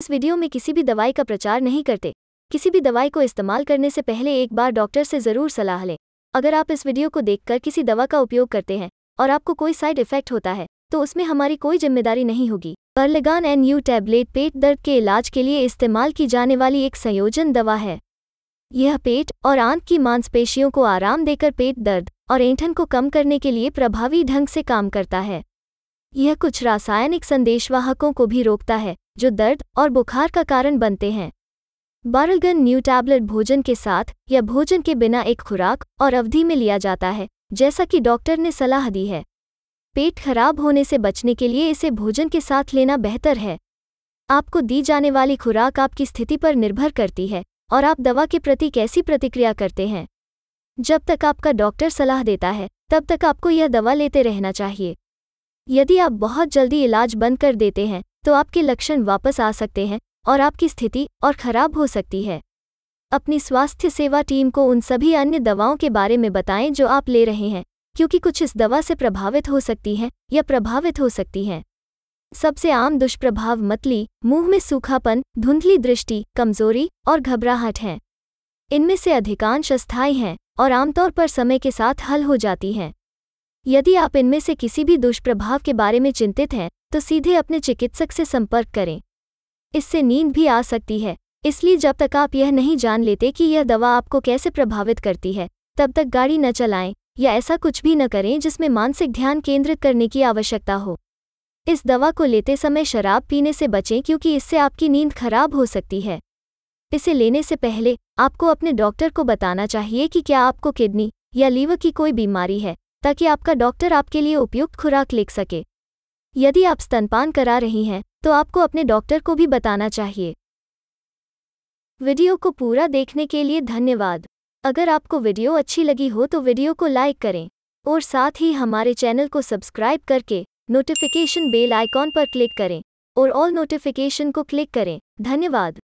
इस वीडियो में किसी भी दवाई का प्रचार नहीं करते किसी भी दवाई को इस्तेमाल करने से पहले एक बार डॉक्टर से ज़रूर सलाह लें अगर आप इस वीडियो को देखकर किसी दवा का उपयोग करते हैं और आपको कोई साइड इफेक्ट होता है तो उसमें हमारी कोई जिम्मेदारी नहीं होगी बर्लेगान एन यू टैबलेट पेट दर्द के इलाज के लिए इस्तेमाल की जाने वाली एक संयोजन दवा है यह पेट और आंत की मांसपेशियों को आराम देकर पेट दर्द और ऐंठन को कम करने के लिए प्रभावी ढंग से काम करता है यह कुछ रासायनिक संदेशवाहकों को भी रोकता है जो दर्द और बुखार का कारण बनते हैं बारलगन न्यू टैबलेट भोजन के साथ या भोजन के बिना एक खुराक और अवधि में लिया जाता है जैसा कि डॉक्टर ने सलाह दी है पेट खराब होने से बचने के लिए इसे भोजन के साथ लेना बेहतर है आपको दी जाने वाली खुराक आपकी स्थिति पर निर्भर करती है और आप दवा के प्रति कैसी प्रतिक्रिया करते हैं जब तक आपका डॉक्टर सलाह देता है तब तक आपको यह दवा लेते रहना चाहिए यदि आप बहुत जल्दी इलाज बंद कर देते हैं तो आपके लक्षण वापस आ सकते हैं और आपकी स्थिति और खराब हो सकती है अपनी स्वास्थ्य सेवा टीम को उन सभी अन्य दवाओं के बारे में बताएं जो आप ले रहे हैं क्योंकि कुछ इस दवा से प्रभावित हो सकती हैं या प्रभावित हो सकती हैं सबसे आम दुष्प्रभाव मतली मुंह में सूखापन धुंधली दृष्टि कमजोरी और घबराहट हैं इनमें से अधिकांश अस्थायी हैं और आमतौर पर समय के साथ हल हो जाती हैं यदि आप इनमें से किसी भी दुष्प्रभाव के बारे में चिंतित हैं तो सीधे अपने चिकित्सक से संपर्क करें इससे नींद भी आ सकती है इसलिए जब तक आप यह नहीं जान लेते कि यह दवा आपको कैसे प्रभावित करती है तब तक गाड़ी न चलाएं या ऐसा कुछ भी न करें जिसमें मानसिक ध्यान केंद्रित करने की आवश्यकता हो इस दवा को लेते समय शराब पीने से बचें क्योंकि इससे आपकी नींद खराब हो सकती है इसे लेने से पहले आपको अपने डॉक्टर को बताना चाहिए कि क्या आपको किडनी या लीवर की कोई बीमारी है ताकि आपका डॉक्टर आपके लिए उपयुक्त खुराक लिख सके यदि आप स्तनपान करा रही हैं तो आपको अपने डॉक्टर को भी बताना चाहिए वीडियो को पूरा देखने के लिए धन्यवाद अगर आपको वीडियो अच्छी लगी हो तो वीडियो को लाइक करें और साथ ही हमारे चैनल को सब्सक्राइब करके नोटिफिकेशन बेल आइकॉन पर क्लिक करें और ऑल नोटिफिकेशन को क्लिक करें धन्यवाद